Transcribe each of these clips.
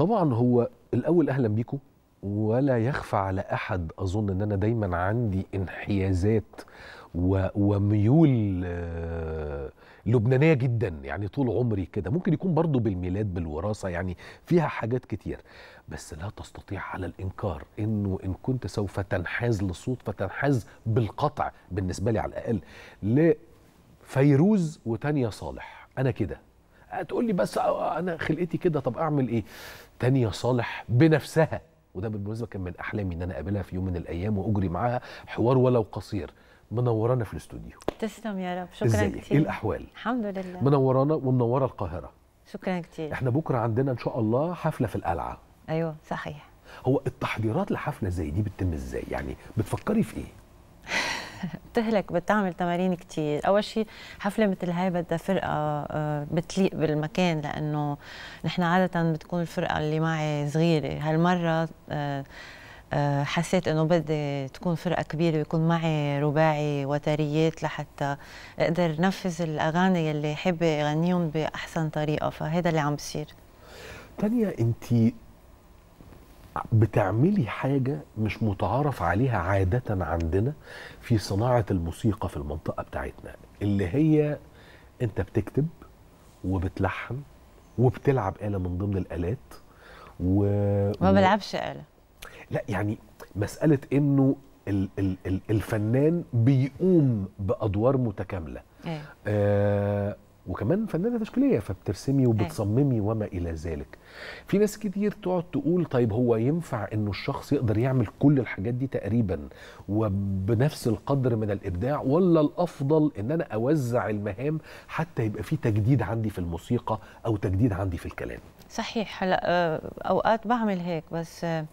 طبعا هو الاول اهلا بيكم ولا يخفى على احد اظن ان انا دايما عندي انحيازات و... وميول آه، لبنانيه جدا يعني طول عمري كده ممكن يكون برضو بالميلاد بالوراثه يعني فيها حاجات كتير بس لا تستطيع على الانكار انه ان كنت سوف تنحاز للصوت فتنحاز بالقطع بالنسبه لي على الاقل لفيروز وتانيا صالح انا كده هتقول لي بس آه، آه، انا خلقتي كده طب اعمل ايه تانية صالح بنفسها وده بالمناسبه كان من احلامي ان انا اقابلها في يوم من الايام واجري معاها حوار ولو قصير منورانا في الاستوديو تسلم يا رب شكرا إزاي؟ إيه كتير ايه الاحوال الحمد لله منورانا ومنوره القاهره شكرا كتير احنا بكره عندنا ان شاء الله حفله في القلعه ايوه صحيح هو التحضيرات لحفله زي دي بتتم ازاي يعني بتفكري في ايه بتهلك بتعمل تمارين كتير اول شيء حفله مثل هاي بدها فرقه آه، بتليق بالمكان لانه نحن عاده بتكون الفرقه اللي معي صغيره هالمره آه، آه، حسيت انه بدي تكون فرقه كبيره ويكون معي رباعي وتريات لحتى اقدر نفذ الاغاني اللي حابه اغنيهم باحسن طريقه فهذا اللي عم بصير تانيا انت بتعملي حاجة مش متعارف عليها عادة عندنا في صناعة الموسيقى في المنطقة بتاعتنا اللي هي انت بتكتب وبتلحن وبتلعب آلة من ضمن الآلات و... ما بلعبش آلة لا يعني مسألة انه ال ال ال الفنان بيقوم بأدوار متكاملة ايه. آه وكمان فنانه تشكيليه فبترسمي أيوة. وبتصممي وما الى ذلك في ناس كتير تقعد تقول طيب هو ينفع انه الشخص يقدر يعمل كل الحاجات دي تقريبا وبنفس القدر من الابداع ولا الافضل ان انا اوزع المهام حتى يبقى في تجديد عندي في الموسيقى او تجديد عندي في الكلام صحيح هلا آه، اوقات بعمل هيك بس آه،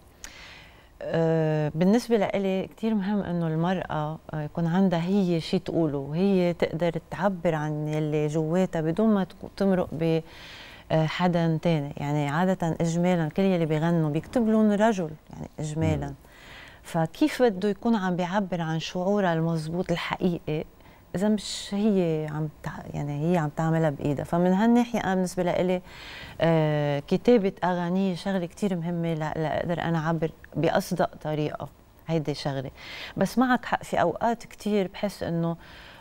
آه، بالنسبة لإلي كتير مهم إنه المرأة آه، يكون عندها هي شيء تقوله وهي تقدر تعبر عن اللي جواتها بدون ما تمرق ب آه، حدا تاني يعني عادة إجمالا كل يلي بيغنوا بيكتب لهم رجل يعني إجمالا فكيف بده يكون عم بيعبر عن شعورها المضبوط الحقيقي اذا مش هي عم تع... يعني هي عم تعملها بايدها فمن هالناحيه انا بالنسبه لإلي آه كتابه اغاني شغله كثير مهمه لاقدر انا اعبر باصدق طريقه هيدي شغله بس معك حق في اوقات كثير بحس انه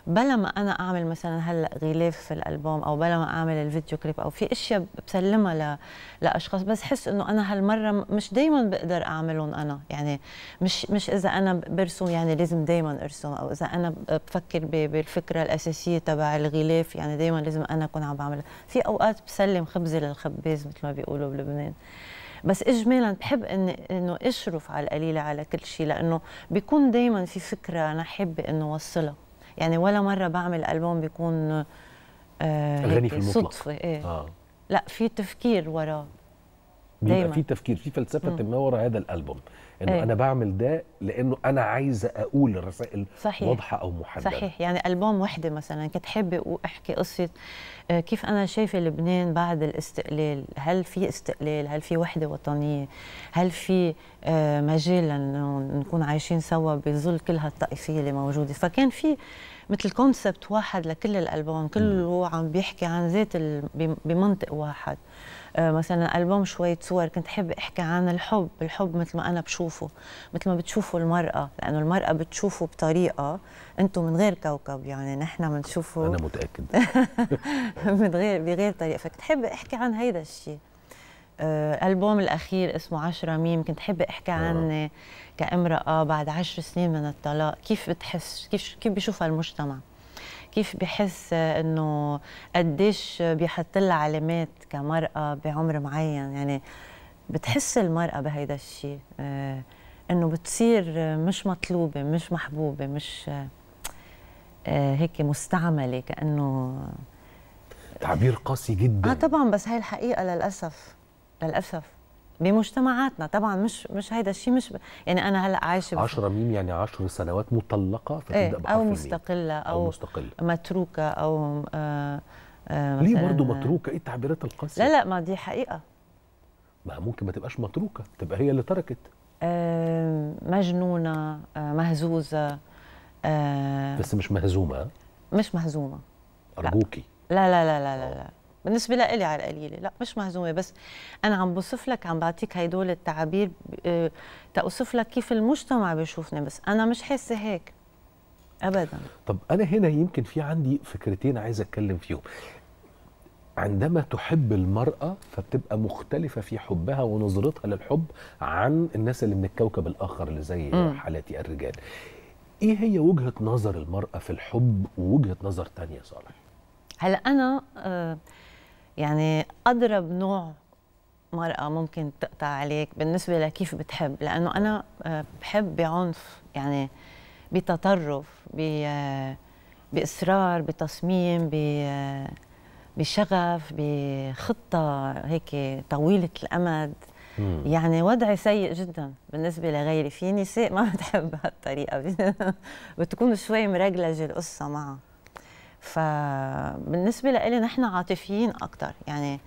بلا ما انا اعمل مثلا هلا غلاف في الالبوم او بلا ما اعمل الفيديو كليب او في اشياء بسلمها ل... لاشخاص بس حس انه انا هالمره مش دائما بقدر اعملهم انا يعني مش مش اذا انا برسم يعني لازم دائما ارسم او اذا انا بفكر ب... بالفكره الاساسيه تبع الغلاف يعني دائما لازم انا اكون عم بعمل في اوقات بسلم خبزه للخباز مثل ما بيقولوا بلبنان بس اجمالا بحب ان انه اشرف على القليله على كل شيء لانه بيكون دائما في فكره انا حابه انه اوصلها يعني ولا مره بعمل البوم بيكون آه اغاني في المطلق صدفه ايه آه. لا في تفكير وراه بيبقى في تفكير في فلسفه ما وراء هذا الالبوم انه ايه. انا بعمل ده لانه انا عايزه اقول الرسائل صحيح. واضحه او محدده صحيح يعني البوم وحده مثلا كنت حابه احكي قصه آه، كيف انا شايفه لبنان بعد الاستقلال هل في استقلال هل في وحده وطنيه هل في آه، مجال انه نكون عايشين سوا بظل كل هالطائفيه اللي موجوده فكان في مثل كونسبت واحد لكل الالبوم كله نعم. عم بيحكي عن ذات بمنطق واحد آه، مثلا البوم شويه صور كنت حابه احكي عن الحب الحب مثل ما انا بشوفه مثل ما بتشوفوا المراه لانه المراه بتشوفه بطريقه انتم من غير كوكب يعني نحن بنشوفه انا متاكد من غير بغير طريقه فكنت احكي عن هيدا الشيء آه، ألبوم الأخير اسمه عشرة ميم كنت حابة أحكي آه. عني كامرأة بعد عشر سنين من الطلاق كيف بتحس كيف كيف بشوفها المجتمع كيف بحس إنه قديش بيحط لها علامات كمرأة بعمر معين يعني بتحس المرأة بهيدا الشيء آه، إنه بتصير مش مطلوبة مش محبوبة مش آه، هيك مستعملة كأنه تعبير قاسي جدا اه طبعا بس هي الحقيقه للاسف للاسف بمجتمعاتنا طبعا مش مش هيدا الشيء مش ب... يعني انا هلا عايشه 10 ميم يعني 10 سنوات مطلقه فتبدا ايه بحرف او مستقله او, أو مستقلة. متروكه او آه آه ليه برضه متروكه ايه التعبيرات القاسيه لا لا ما دي حقيقه ما ممكن ما تبقاش متروكه تبقى هي اللي تركت آه مجنونه آه مهزوزه آه بس مش مهزومه مش مهزومه ارجوكي لا. لا لا لا لا لا, لا. بالنسبة لي على القليلة لا مش مهزومة بس أنا عم بوصف لك عم بعطيك هدول التعابير آه، تأوصف لك كيف المجتمع بيشوفني بس أنا مش حاسة هيك أبدا طب أنا هنا يمكن في عندي فكرتين عايز أتكلم فيهم عندما تحب المرأة فبتبقى مختلفة في حبها ونظرتها للحب عن الناس اللي من الكوكب الآخر اللي زي حالاتي حالتي الرجال إيه هي وجهة نظر المرأة في الحب ووجهة نظر تانية صالح؟ هلا انا آه، يعني اضرب نوع مرأة ممكن تقطع عليك بالنسبة لكيف بتحب لأنه أنا آه، بحب بعنف يعني بتطرف آه، بإصرار بتصميم بشغف بخطة هيك طويلة الأمد يعني وضعي سيء جدا بالنسبة لغيري في نساء ما بتحب هالطريقة بتكون شوي مرجلجة القصة معها فبالنسبه لإلي نحن عاطفيين اكثر يعني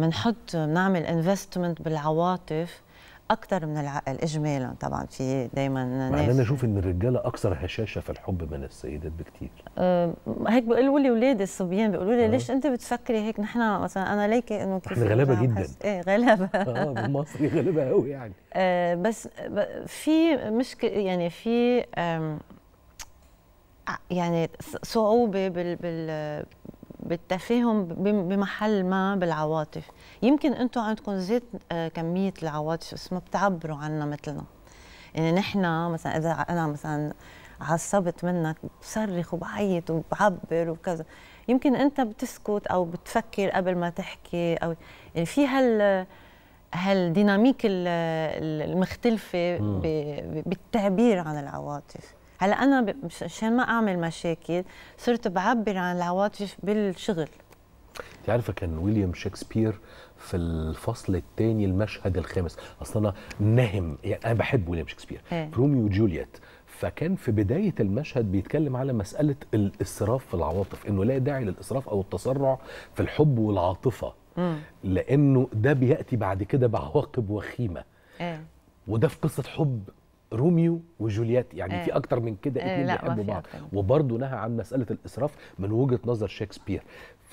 بنحط بنعمل انفستمنت بالعواطف اكثر من العقل اجمالا طبعا في دائما مع انا اشوف ان الرجاله اكثر هشاشه في الحب من السيدات بكثير أه هيك بيقولوا لي اولادي الصبيان بيقولوا لي أه. ليش انت بتفكري هيك نحن مثلا انا ليكي انه كيف احنا غلابه جدا حس... ايه غلابه اه, آه، بالمصري غلابه قوي يعني أه بس في مشكله يعني في آه، يعني صعوبه بال, بال بالتفاهم بمحل ما بالعواطف يمكن انتم عندكم زيت آه، كميه العواطف بس ما بتعبروا عنها مثلنا يعني نحن مثلا اذا انا مثلا عصبت منك بصرخ وبعيط وبعبر وكذا يمكن انت بتسكت او بتفكر قبل ما تحكي او يعني في هال هالديناميك المختلفه بالتعبير عن العواطف هلا انا عشان ما اعمل مشاكل صرت بعبر عن العواطف بالشغل تعرف كان ويليام شكسبير في الفصل الثاني المشهد الخامس اصلا انا نهم يعني انا بحب ويليام شكسبير إيه. روميو جولييت فكان في بدايه المشهد بيتكلم على مساله الاسراف في العواطف انه لا داعي للاسراف او التسرع في الحب والعاطفه لانه ده بياتي بعد كده بعواقب وخيمه إيه. وده في قصه حب روميو وجولييت يعني آه. في اكتر من كده اثنين آه، بيحبوا بعض وبرضه نهى عن مساله الاسراف من وجهه نظر شكسبير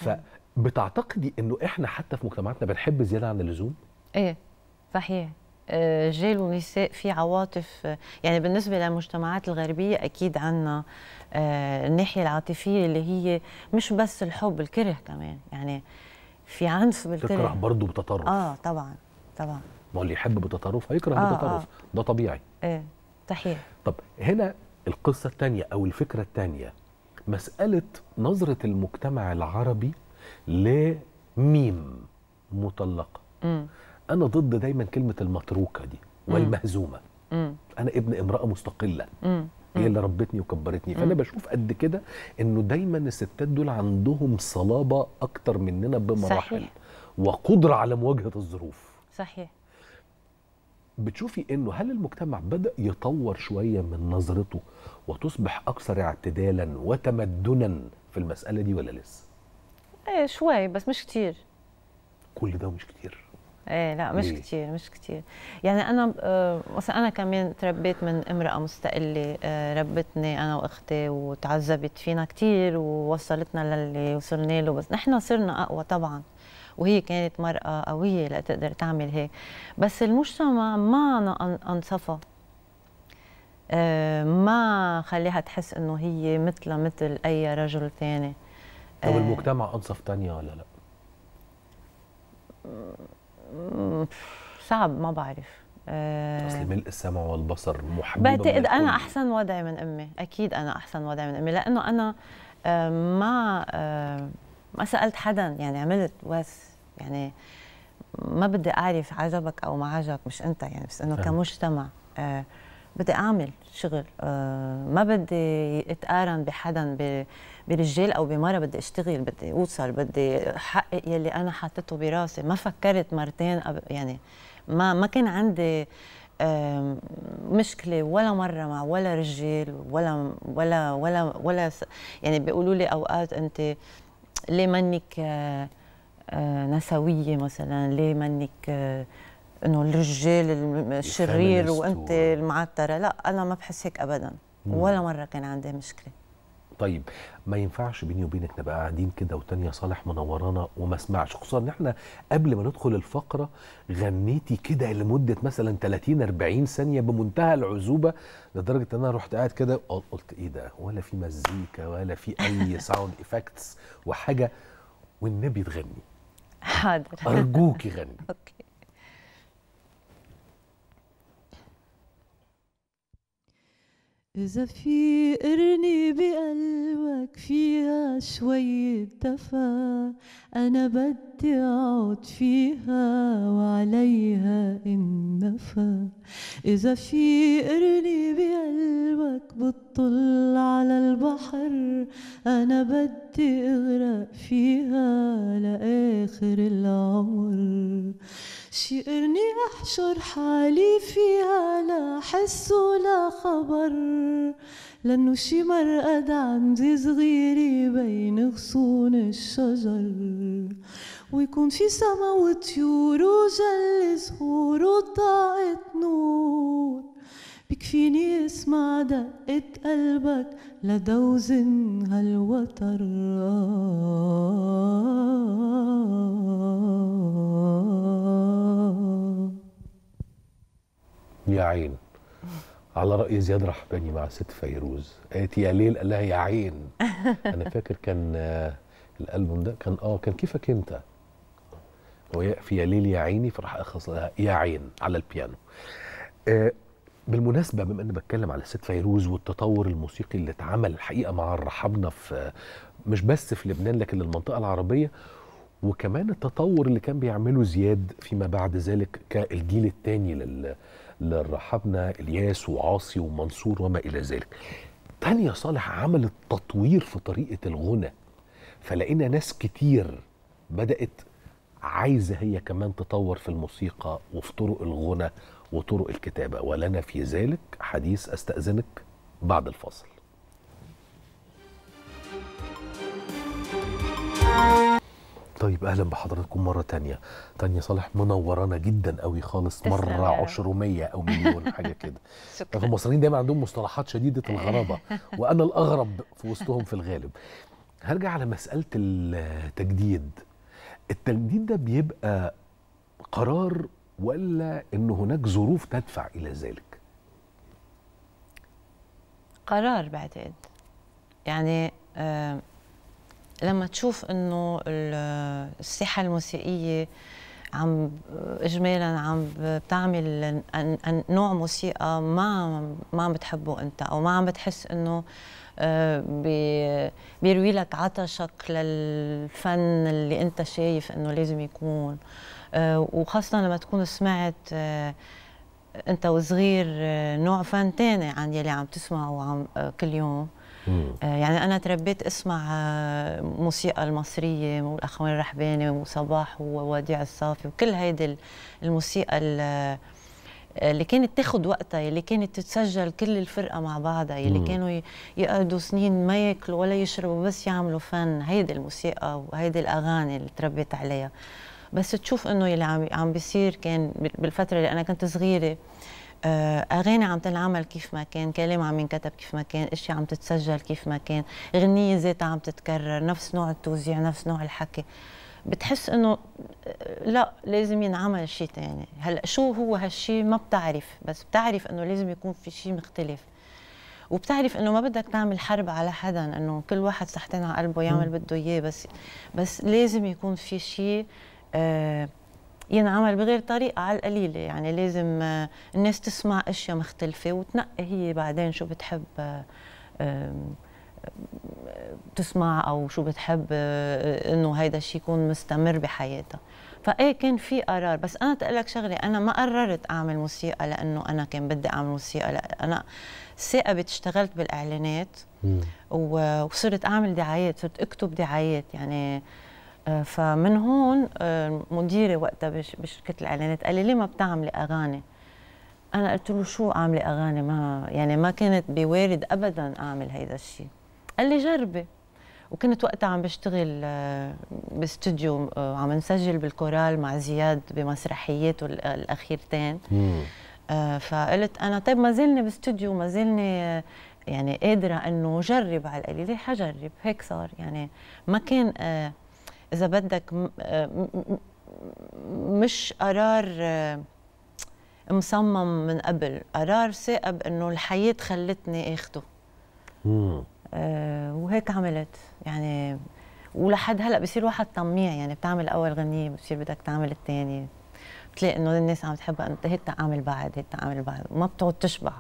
آه. فبتعتقدي انه احنا حتى في مجتمعاتنا بنحب زياده عن اللزوم ايه صحيح رجال آه، ونساء في عواطف يعني بالنسبة للمجتمعات الغربية أكيد عنا الناحية العاطفية اللي هي مش بس الحب الكره كمان يعني في عنف بالكره تكره برضه بتطرف اه طبعا طبعا ما اللي يحب بتطرف هيكره آه بتطرف آه. ده طبيعي ايه صحيح طب هنا القصه الثانيه او الفكره الثانيه مساله نظره المجتمع العربي لميم مطلقه م. انا ضد دايما كلمه المتروكه دي والمهزومه م. انا ابن امراه مستقله هي اللي ربتني وكبرتني فانا بشوف قد كده انه دايما الستات دول عندهم صلابه اكتر مننا بمراحل صحيح. وقدره على مواجهه الظروف صحيح بتشوفي انه هل المجتمع بدا يطور شويه من نظرته وتصبح اكثر اعتدالا وتمدنا في المساله دي ولا لسه ايه شوي بس مش كتير كل ده مش كتير ايه لا مش إيه؟ كتير مش كتير يعني انا آه، مثلا انا كمان تربيت من امراه مستقله آه، ربتني انا واختي وتعذبت فينا كتير ووصلتنا للي وصلنا له بس نحن صرنا اقوى طبعا وهي كانت مرأة قوية لتقدر تعمل هيك بس المجتمع ما أنصفها آه، ما خليها تحس انه هي مثلها مثل اي رجل ثاني طب آه، المجتمع انصف تانية ولا لا؟ صعب ما بعرف آه، اصل ملء السمع والبصر محبوب بعتقد انا احسن وضعي من امي اكيد انا احسن وضعي من امي لانه انا ما ما سالت حدا يعني عملت بس يعني ما بدي اعرف عجبك او ما عجبك مش انت يعني بس انه كمجتمع آه بدي اعمل شغل آه ما بدي اتقارن بحدا برجال او بمره بدي اشتغل بدي اوصل بدي احقق يلي انا حاطته براسي ما فكرت مرتين يعني ما ما كان عندي آه، مشكله ولا مره مع ولا رجال ولا ولا ولا ولا يعني بيقولوا لي اوقات انت ليه منك آه، آه، نسويه مثلا ليه منك آه، انه الرجال الشرير وانت المعتره لا انا ما بحس هيك ابدا ولا مره كان عندي مشكله طيب ما ينفعش بيني وبينك نبقى قاعدين كده وتانية صالح منورانا وما اسمعش خصوصا ان احنا قبل ما ندخل الفقره غنيتي كده لمده مثلا 30 40 ثانيه بمنتهى العزوبه لدرجه ان انا رحت قاعد كده قلت ايه ده ولا في مزيكا ولا في اي ساوند افكتس وحاجه والنبي تغني حاضر ارجوكي غني اوكي إذا في قرني بقلبك فيها شوية دفا أنا بدي أقعد فيها وعليها النفا إذا في قرني بقلبك بتطل على البحر أنا بدي أغرق فيها لآخر العمر شئرني أحشر حالي فيها لا حس ولا خبر لأنه شي مرقد عندي صغيري بين غصون الشجر ويكون في سما وطيور وجل زهور وطاقة نور بكفيني اسمع دقة قلبك لدوزن هالوتر آه يا عين على رأي زياد رحباني مع الست فيروز قالت يا ليل قال لها يا عين أنا فاكر كان آه، الألبوم ده كان آه كان كيفك أنت وهي في يا ليل يا عيني فراح أخص لها يا عين على البيانو آه، بالمناسبه بما اني بتكلم على الست فيروز والتطور الموسيقي اللي اتعمل الحقيقه مع الرحبنا في آه، مش بس في لبنان لكن المنطقة العربيه وكمان التطور اللي كان بيعمله زياد فيما بعد ذلك كالجيل الثاني لل لرحبنا الياس وعاصي ومنصور وما الى ذلك تانيا صالح عملت تطوير في طريقه الغنى فلقينا ناس كتير بدات عايزه هي كمان تطور في الموسيقى وفي طرق الغنى وطرق الكتابه ولنا في ذلك حديث استاذنك بعد الفاصل thank you طيب اهلا بحضراتكم مره تانية تانية صالح منورانا جدا قوي خالص مره عشرمية او مليون حاجه كده المصريين دايما عندهم مصطلحات شديده الغرابه وانا الاغرب في وسطهم في الغالب هرجع على مساله التجديد التجديد ده بيبقى قرار ولا ان هناك ظروف تدفع الى ذلك قرار بعتقد يعني آه لما تشوف انه الساحه الموسيقيه عم اجمالا عم بتعمل نوع موسيقى ما ما عم بتحبه انت او ما عم بتحس انه آه، بيروي لك عطشك للفن اللي انت شايف انه لازم يكون آه، وخاصه لما تكون سمعت آه، انت وصغير نوع فن تاني عن يلي عم تسمعه كل يوم آه، يعني انا تربيت اسمع آه، موسيقى المصريه والاخوان الرحباني وصباح ووديع الصافي وكل هيدي الموسيقى آه، اللي كانت تاخذ وقتها اللي كانت تتسجل كل الفرقه مع بعضها اللي كانوا يقعدوا سنين ما ياكلوا ولا يشربوا بس يعملوا فن هيدي الموسيقى وهيدي الاغاني اللي تربيت عليها بس تشوف انه اللي عم عم بيصير كان بالفتره اللي انا كنت صغيره آه، اغاني عم تنعمل كيف ما كان كلام عم ينكتب كيف ما كان اشياء عم تتسجل كيف ما كان غنية ذاتها عم تتكرر نفس نوع التوزيع نفس نوع الحكي بتحس انه آه، لا لازم ينعمل شيء ثاني هلا شو هو هالشيء ما بتعرف بس بتعرف انه لازم يكون في شيء مختلف وبتعرف انه ما بدك تعمل حرب على حدا انه كل واحد صحتين على قلبه يعمل بده اياه بس بس لازم يكون في شيء آه ينعمل بغير طريقه على القليله يعني لازم آه، الناس تسمع اشياء مختلفه وتنقي هي بعدين شو بتحب آه، تسمع او شو بتحب آه، انه هيدا الشيء يكون مستمر بحياتها فأي كان في قرار بس انا تقلك شغله انا ما قررت اعمل موسيقى لانه انا كان بدي اعمل موسيقى لا انا ثاقبت اشتغلت بالاعلانات وصرت اعمل دعايات صرت اكتب دعايات يعني آه، فمن هون آه، مديري وقتها بشركه الاعلانات قال لي ليه ما بتعملي اغاني؟ انا قلت له شو اعمل اغاني ما يعني ما كانت بوارد ابدا اعمل هيدا الشيء قال لي جربي وكنت وقتها عم بشتغل آه، باستديو عم نسجل بالكورال مع زياد بمسرحياته الاخيرتين فقلت انا طيب ما زلني باستديو ما زلني يعني قادره انه جرب على القليله حجرب هيك صار يعني ما كان اذا بدك آه، مش قرار آه، مصمم من قبل قرار ثاقب انه الحياه خلتني اخده آه وهيك عملت يعني ولحد هلا بصير واحد طميع يعني بتعمل اول غنيه بصير بدك تعمل الثانيه بتلاقي انه الناس عم تحبها انت هيك تعمل بعد هيك تعمل بعد ما بتقعد تشبع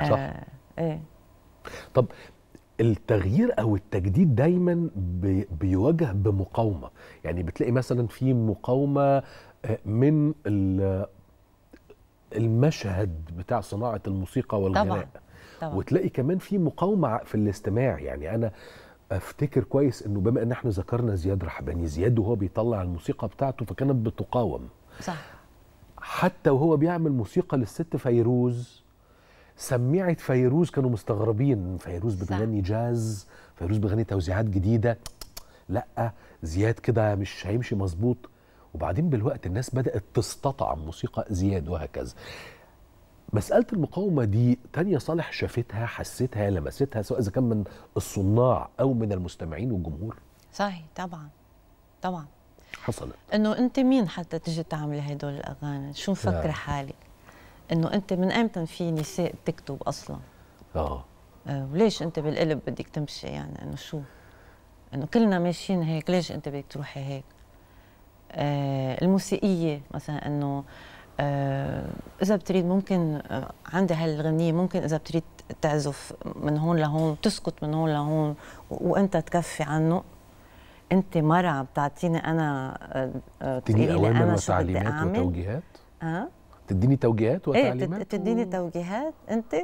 آه صح ايه طب التغيير او التجديد دايما بيواجه بمقاومه يعني بتلاقي مثلا في مقاومه آه، من المشهد بتاع صناعه الموسيقى والغناء طبعا. طبعا. وتلاقي كمان في مقاومه في الاستماع يعني انا افتكر كويس انه بما ان احنا ذكرنا زياد رحباني زياد وهو بيطلع الموسيقى بتاعته فكانت بتقاوم صح حتى وهو بيعمل موسيقى للست فيروز سمعت فيروز كانوا مستغربين فيروز بتغني جاز فيروز بتغني توزيعات جديده لا زياد كده مش هيمشي مظبوط وبعدين بالوقت الناس بدات تستطعم موسيقى زياد وهكذا مسألة المقاومة دي تانية صالح شافتها حسيتها لمستها سواء إذا كان من الصناع أو من المستمعين والجمهور صحيح طبعا طبعا حصلت انه انت مين حتى تجي تعمل هدول الاغاني شو مفكره حالك انه انت من امتى في نساء بتكتب اصلا آه. اه وليش انت بالقلب بدك تمشي يعني انه شو انه كلنا ماشيين هيك ليش انت بدك تروحي هيك آه الموسيقيه مثلا انه آه اذا بتريد ممكن آه، عندي هالغنيه ممكن اذا بتريد تعزف من هون لهون تسكت من هون لهون وانت تكفي عنه انت مرة بتعطيني انا آه، تقولي انا شو بدي اعمل وتوجيهات؟ اه تديني توجيهات إيه، وتعليمات ايه تديني و... توجيهات انت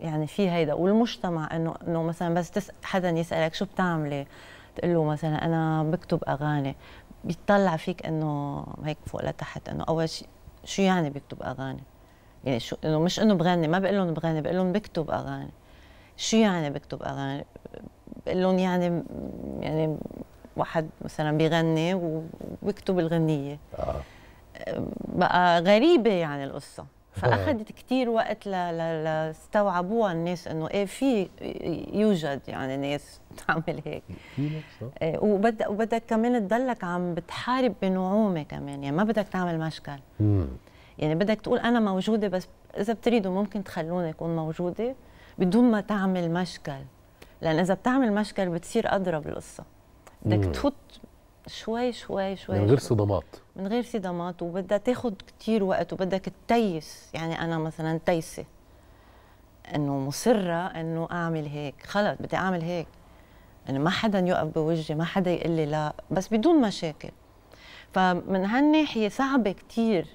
يعني في هيدا والمجتمع انه انه مثلا بس تس حدا يسالك شو بتعملي تقول له مثلا انا بكتب اغاني بيطلع فيك انه هيك فوق لتحت انه اول شيء شو يعني بكتب اغاني يعني شو انه مش انه بغني ما بقول لهم بغني بقول لهم بكتب اغاني شو يعني بكتب اغاني بقول لهم يعني يعني واحد مثلا بيغني وبيكتب الغنيه آه. بقى غريبه يعني القصه آه. فاخذت كثير وقت لاستوعبوها الناس انه ايه في يوجد يعني ناس تعمل هيك إيه وبدك وبدك كمان تضلك عم بتحارب بنعومه كمان يعني ما بدك تعمل مشكل يعني بدك تقول انا موجوده بس اذا بتريدوا ممكن تخلوني اكون موجوده بدون ما تعمل مشكل لان اذا بتعمل مشكل بتصير اضرب القصه بدك تفوت شوي شوي شوي من غير صدمات من غير صدمات وبدها تاخذ كثير وقت وبدك تتيس يعني انا مثلا تيسه انه مصره انه اعمل هيك خلص بدي اعمل هيك انه ما حدا يقف بوجهي ما حدا يقول لي لا بس بدون مشاكل فمن هالناحيه صعبه كثير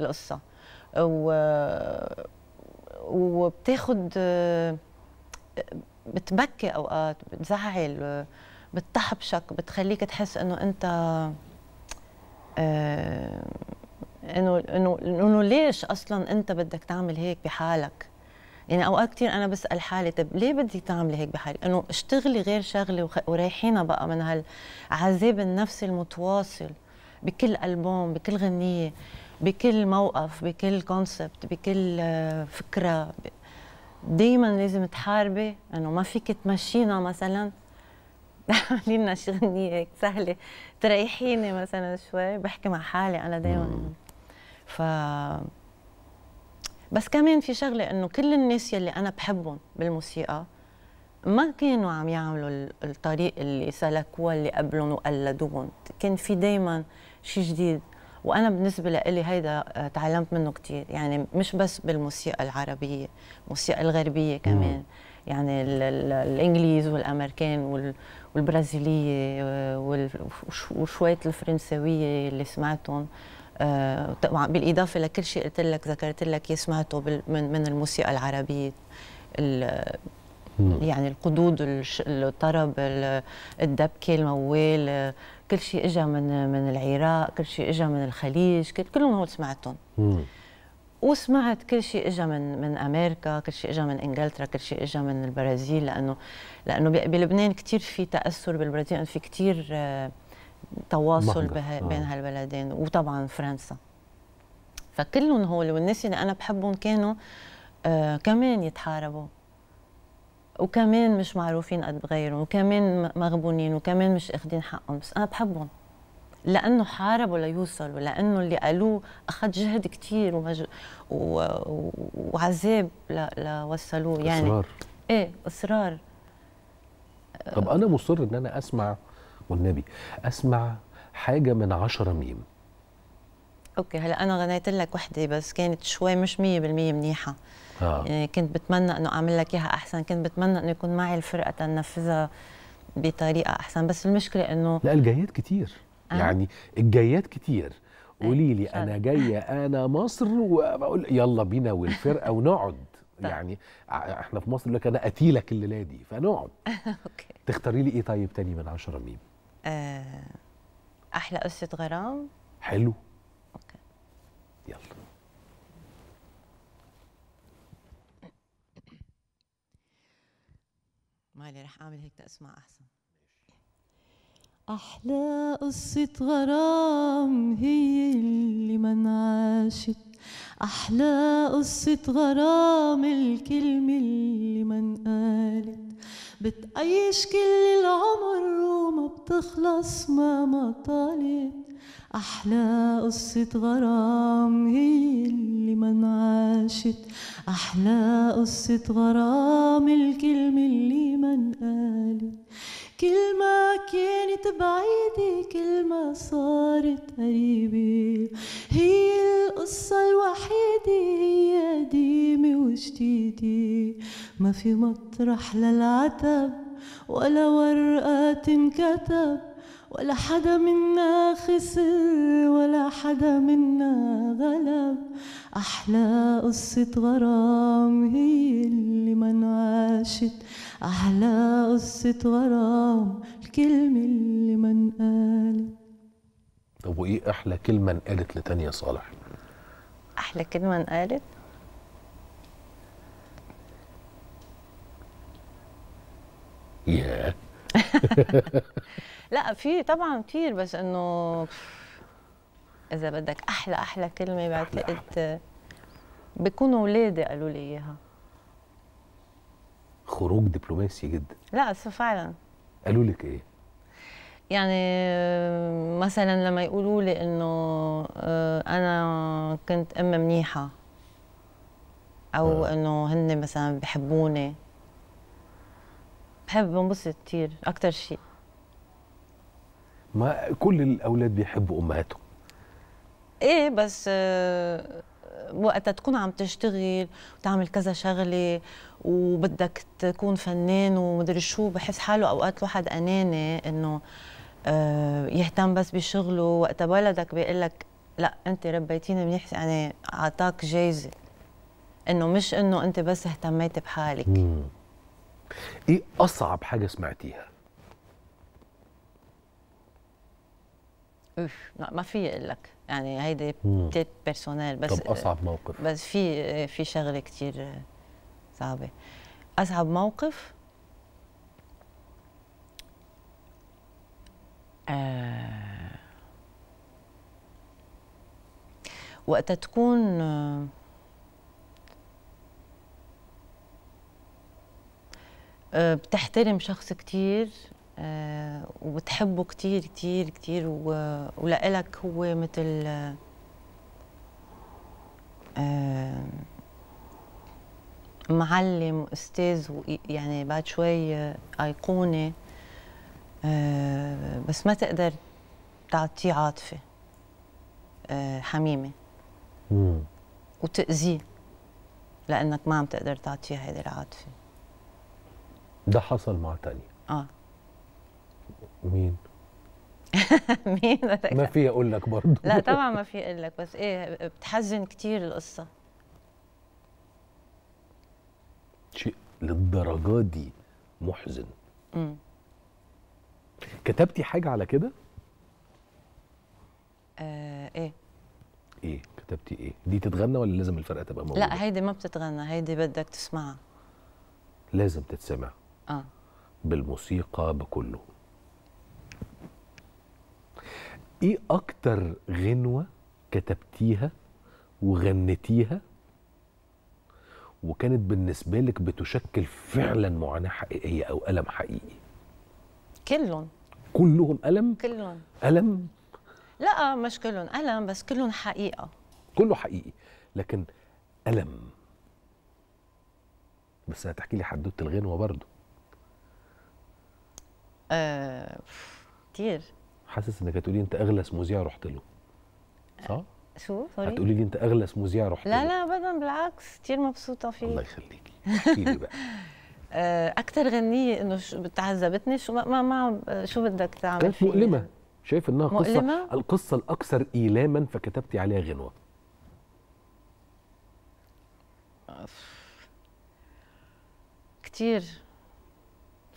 القصه و وبتاخذ بتبكي اوقات بتزعل بتحبشك بتخليك تحس انه انت آه، انه انه انه ليش اصلا انت بدك تعمل هيك بحالك يعني اوقات كثير انا بسال حالي طب ليه بدي تعملي هيك بحالي؟ انه اشتغلي غير شغله وريحينا بقى من هالعذاب النفسي المتواصل بكل البوم بكل غنيه بكل موقف بكل كونسبت بكل آه، فكره دائما لازم تحاربي انه ما فيك تمشينا مثلا تعملي لنا شي غنيه هيك سهله تريحيني مثلا شوي بحكي مع حالي انا دائما ف بس كمان في شغله انه كل الناس يلي انا بحبهم بالموسيقى ما كانوا عم يعملوا الطريق اللي سلكوه اللي قبلهم وقلدوهم كان في دائما شيء جديد وانا بالنسبه لي هيدا آه، تعلمت منه كثير يعني مش بس بالموسيقى العربيه الموسيقى الغربيه كمان يعني الانجليز والامريكان والبرازيليه آه، وشويه الفرنساويه اللي سمعتهم طبعا آه، بالاضافه لكل شيء قلت لك ذكرت لك اياه سمعته من الموسيقى العربيه يعني القدود الطرب الدبكه الموال آه، كل شيء اجى من من العراق كل شيء اجى من الخليج كلهم هول سمعتهم وسمعت كل شيء اجى من من امريكا، كل شيء اجى من انجلترا، كل شيء اجى من البرازيل لانه لانه بلبنان كثير في تاثر بالبرازيل يعني في كثير آه، تواصل بها آه. بين هالبلدين وطبعا فرنسا. فكلهم هول والناس اللي انا بحبهم كانوا آه كمان يتحاربوا وكمان مش معروفين قد بغيرهم وكمان مغبونين وكمان مش اخذين حقهم بس انا بحبهم لانه حاربوا ليوصلوا لانه اللي قالوه اخذ جهد كثير ومج... و... وعذاب ل... لوصلوه يعني اصرار ايه اصرار طب انا مصر ان انا اسمع والنبي اسمع حاجه من عشرة ميم اوكي هلا انا غنيت لك وحده بس كانت شوي مش 100% منيحه آه. يعني كنت بتمنى انه اعمل لك اياها احسن كنت بتمنى انه يكون معي الفرقه تنفذها بطريقه احسن بس المشكله انه لا الجايات كثير أه. يعني الجايات كتير قولي لي انا جايه انا مصر وبقول يلا بينا والفرقه ونقعد طيب. يعني احنا في مصر لك انا قتيلك الليله دي فنقعد اوكي تختاري لي ايه طيب تاني من 10 ميم آه، احلى قصه غرام حلو اوكي يلا مالي رح اعمل هيك اسمع احسن أحلى قصة غرام هي اللي ما انعاشت أحلى قصة غرام الكلمة اللي ما انقالت بتقيش كل العمر وما بتخلص ما طالت أحلى قصة غرام هي اللي ما انعاشت أحلى قصة غرام الكلمة اللي ما انقالت كل ما كانت بعيدة كل ما صارت قريبة هي القصة الوحيدة هي قديمة وجديدة ما في مطرح للعتب ولا ورقة تنكتب ولا حدا منا خسر ولا حدا منا غلب أحلى قصة غرام هي اللي ما انعاشت أحلى قصة غرام الكلمة اللي ما انقالت طب وإيه أحلى كلمة انقالت لتانية صالح؟ أحلى كلمة انقالت؟ ياه لا في طبعا كثير بس انه اذا بدك احلى احلى كلمه بعتقد بيكونوا اولادي قالوا لي اياها خروج دبلوماسي جدا لا فعلا قالوا لك ايه يعني مثلا لما يقولوا لي انه آه، انا كنت ام منيحه او آه. انه هن مثلا بحبوني بحب بنبسط كثير اكثر شيء ما كل الاولاد بيحبوا امهاتهم ايه بس آه، وقتها تكون عم تشتغل وتعمل كذا شغله وبدك تكون فنان ومدري شو بحس حاله اوقات الواحد اناني انه آه، يهتم بس بشغله وقتها ولدك بيقول لك لا انت ربيتيني منيح يعني اعطاك جايزه انه مش انه انت بس اهتميتي بحالك مم. ايه اصعب حاجه سمعتيها اوف ما في اقول لك يعني هيدي بتيت بيرسونيل بس طب اصعب موقف بس في في شغله كثير صعبه اصعب موقف آه وقتها تكون آه بتحترم شخص كثير آه، وبتحبه كتير كتير كتير ولإلك هو مثل آه، معلم واستاذ يعني بعد شوي ايقونه آه، بس ما تقدر تعطيه عاطفه حميمه وتاذيه لانك ما عم تقدر تعطيه هيدي العاطفه ده حصل مع تانية اه ومين؟ مين ما في اقول لك برضه لا طبعا ما في اقول لك بس ايه بتحزن كتير القصه شيء للدرجه دي محزن امم كتبتي حاجه على كده؟ آه ايه ايه كتبتي ايه؟ دي تتغنى ولا لازم الفرقه تبقى موجوده؟ لا هيدي ما بتتغنى هيدي بدك تسمعها لازم تتسمع اه بالموسيقى بكله ايه اكتر غنوه كتبتيها وغنتيها وكانت بالنسبه لك بتشكل فعلا معاناه حقيقيه او الم حقيقي كلهم كلهم الم كلهم الم لا مش كلهم الم بس كلهم حقيقه كله حقيقي لكن الم بس هتحكي لي حدوته الغنوه برضه آه كتير حاسس انك هتقولي انت اغلى سموزيه رحت له صح؟ شو سوري هتقولي لي انت اغلى سموزيه رحت لا له. لا لا ابدا بالعكس كثير مبسوطه فيه الله يخليكي احكي بقى آه، اكثر غنيه انه تعذبتني شو ما ما شو بدك تعمل كانت مؤلمه شايف انها مؤلمة؟ قصه القصه الاكثر ايلاما فكتبتي عليها غنوه كثير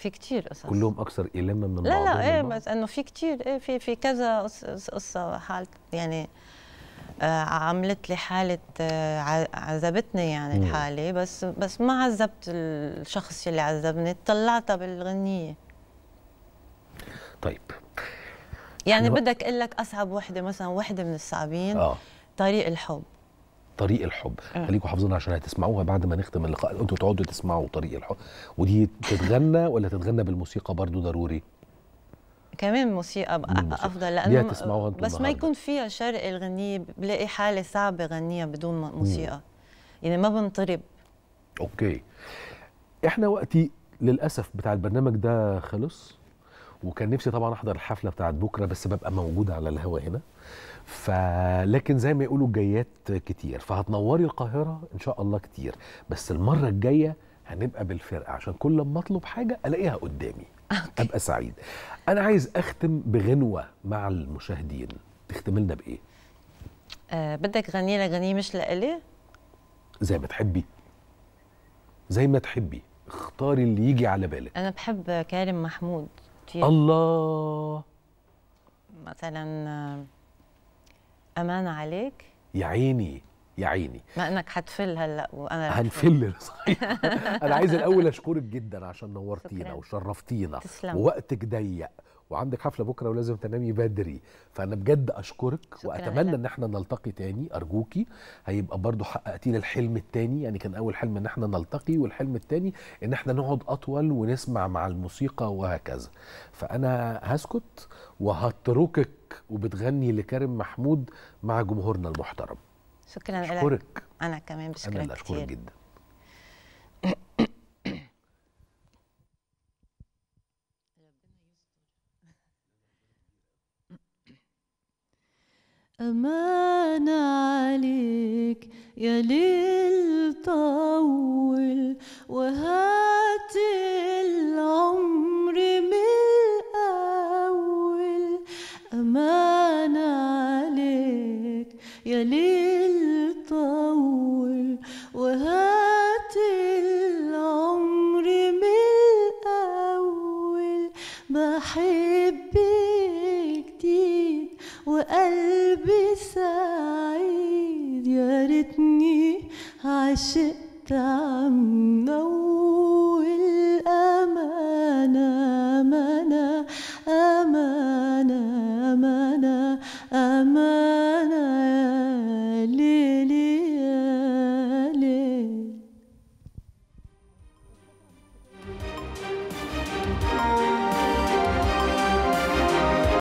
في كتير قصص كلهم اكثر ايلاما من لا لا ايه بس انه في كتير ايه في في كذا قصه حالة يعني آه عملت لي حاله آه عذبتني يعني الحاله بس بس ما عذبت الشخص اللي عذبني طلعتها بالغنيه طيب يعني بدك اقول لك اصعب وحده مثلا وحده من الصعبين آه. طريق الحب طريق الحب آه. خليكم حافظينها عشان هتسمعوها بعد ما نختم اللقاء انتوا تقعدوا تسمعوا طريق الحب ودي تتغنى ولا تتغنى بالموسيقى برضو ضروري كمان موسيقى افضل لانه بس النهاردة. ما يكون فيها شرق الغنية بلاقي حالي صعبه غنيها بدون موسيقى مم. يعني ما بنطرب اوكي احنا وقتي للاسف بتاع البرنامج ده خلص وكان نفسي طبعا احضر الحفله بتاعت بكره بس ببقى موجود على الهوا هنا فلكن زي ما يقولوا الجايات كتير فهتنوري القاهره ان شاء الله كتير بس المره الجايه هنبقى بالفرقه عشان كل ما اطلب حاجه الاقيها قدامي أوكي. ابقى سعيد انا عايز اختم بغنوه مع المشاهدين تختم لنا بايه أه بدك غني لغنية مش لإلي؟ زي ما تحبي زي ما تحبي اختاري اللي يجي على بالك أنا بحب كارم محمود كتير الله مثلا آه، امانه عليك يا عيني يا عيني ما انك هتفل هلا وانا هنفل صحيح انا عايز الاول اشكرك جدا عشان نورتينا وشرفتينا تسلم. ووقتك ضيق وعندك حفله بكره ولازم تنامي بدري فانا بجد اشكرك واتمنى لك. ان احنا نلتقي تاني ارجوكي هيبقى برضو لي الحلم التاني يعني كان اول حلم ان احنا نلتقي والحلم التاني ان احنا نقعد اطول ونسمع مع الموسيقى وهكذا فانا هسكت وهتركك وبتغني لكارم محمود مع جمهورنا المحترم شكرا لك اشكرك انا كمان بشكرك انا اللي اشكرك جدا أمان عليك يا ليل